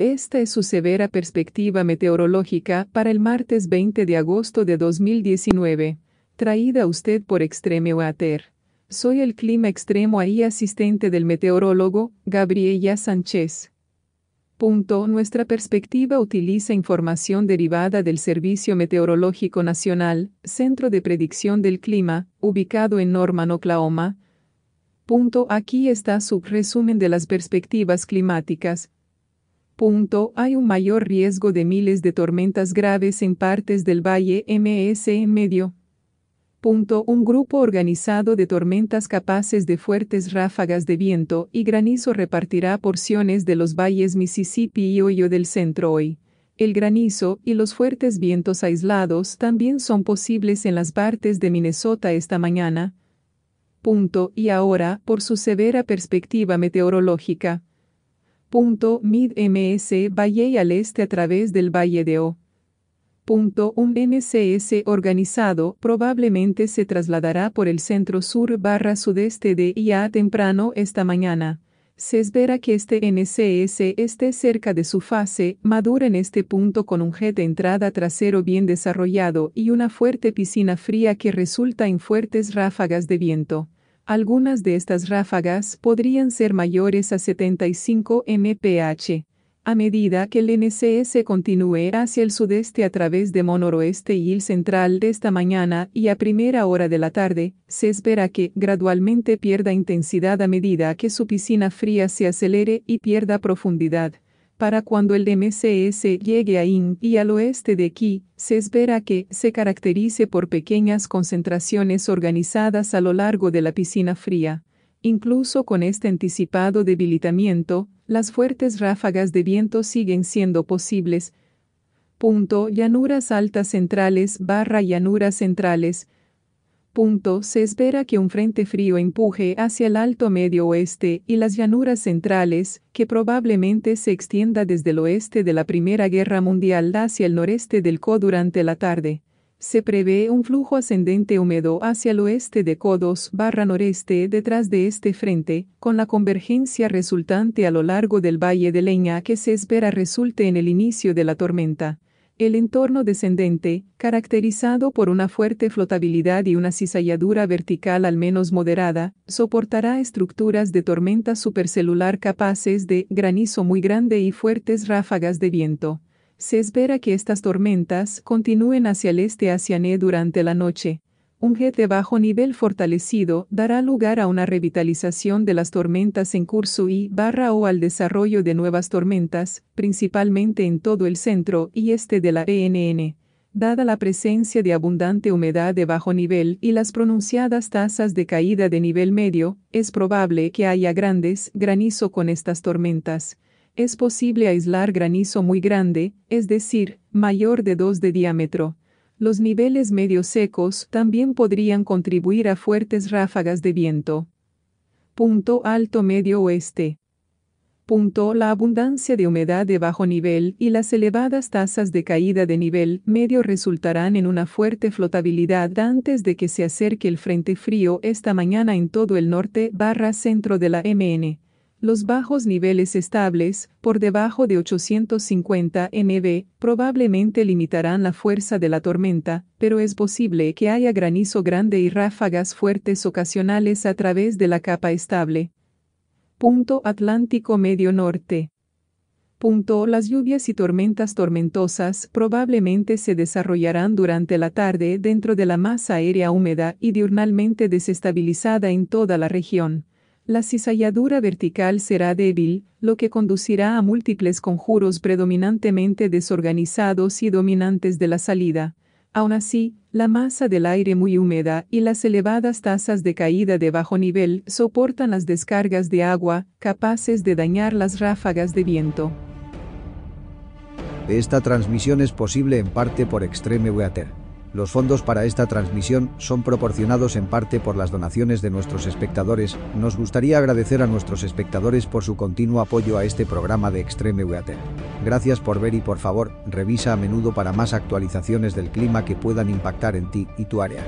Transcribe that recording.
Esta es su severa perspectiva meteorológica para el martes 20 de agosto de 2019, traída a usted por Extreme Weather. Soy el clima extremo ahí asistente del meteorólogo, Gabriela Sánchez. Punto. Nuestra perspectiva utiliza información derivada del Servicio Meteorológico Nacional, Centro de Predicción del Clima, ubicado en Norman, Oklahoma. Punto. Aquí está su resumen de las perspectivas climáticas, Punto. Hay un mayor riesgo de miles de tormentas graves en partes del valle MS en medio. Un grupo organizado de tormentas capaces de fuertes ráfagas de viento y granizo repartirá porciones de los valles Mississippi y Hoyo del centro hoy. El granizo y los fuertes vientos aislados también son posibles en las partes de Minnesota esta mañana. Punto. Y ahora, por su severa perspectiva meteorológica, Punto Mid MS Valle y al este a través del Valle de O. Punto un NCS organizado probablemente se trasladará por el centro sur barra sudeste de IA temprano esta mañana. Se espera que este NCS esté cerca de su fase madura en este punto con un jet de entrada trasero bien desarrollado y una fuerte piscina fría que resulta en fuertes ráfagas de viento. Algunas de estas ráfagas podrían ser mayores a 75 mph, a medida que el NCS continúe hacia el sudeste a través de monoroeste y el central de esta mañana y a primera hora de la tarde, se espera que gradualmente pierda intensidad a medida que su piscina fría se acelere y pierda profundidad, para cuando el MCS llegue a IN y al oeste de aquí, se espera que se caracterice por pequeñas concentraciones organizadas a lo largo de la piscina fría. Incluso con este anticipado debilitamiento, las fuertes ráfagas de viento siguen siendo posibles. Llanuras altas centrales barra llanuras centrales Punto. Se espera que un frente frío empuje hacia el alto medio oeste y las llanuras centrales, que probablemente se extienda desde el oeste de la Primera Guerra Mundial hacia el noreste del CO durante la tarde. Se prevé un flujo ascendente húmedo hacia el oeste de Codos barra noreste detrás de este frente, con la convergencia resultante a lo largo del Valle de Leña que se espera resulte en el inicio de la tormenta. El entorno descendente, caracterizado por una fuerte flotabilidad y una cizalladura vertical al menos moderada, soportará estructuras de tormenta supercelular capaces de granizo muy grande y fuertes ráfagas de viento. Se espera que estas tormentas continúen hacia el este hacia Ne durante la noche, un jet de bajo nivel fortalecido dará lugar a una revitalización de las tormentas en curso y barra o al desarrollo de nuevas tormentas, principalmente en todo el centro y este de la ENN, dada la presencia de abundante humedad de bajo nivel y las pronunciadas tasas de caída de nivel medio, es probable que haya grandes granizo con estas tormentas. Es posible aislar granizo muy grande, es decir, mayor de 2 de diámetro los niveles medio secos también podrían contribuir a fuertes ráfagas de viento. Punto alto medio oeste. Punto la abundancia de humedad de bajo nivel y las elevadas tasas de caída de nivel medio resultarán en una fuerte flotabilidad antes de que se acerque el frente frío esta mañana en todo el norte barra centro de la MN. Los bajos niveles estables, por debajo de 850 MB, probablemente limitarán la fuerza de la tormenta, pero es posible que haya granizo grande y ráfagas fuertes ocasionales a través de la capa estable. Punto Atlántico Medio Norte. Punto. Las lluvias y tormentas tormentosas probablemente se desarrollarán durante la tarde dentro de la masa aérea húmeda y diurnalmente desestabilizada en toda la región. La cizalladura vertical será débil, lo que conducirá a múltiples conjuros predominantemente desorganizados y dominantes de la salida. Aún así, la masa del aire muy húmeda y las elevadas tasas de caída de bajo nivel soportan las descargas de agua, capaces de dañar las ráfagas de viento. Esta transmisión es posible en parte por Extreme Weather. Los fondos para esta transmisión son proporcionados en parte por las donaciones de nuestros espectadores. Nos gustaría agradecer a nuestros espectadores por su continuo apoyo a este programa de Extreme Weather. Gracias por ver y por favor, revisa a menudo para más actualizaciones del clima que puedan impactar en ti y tu área.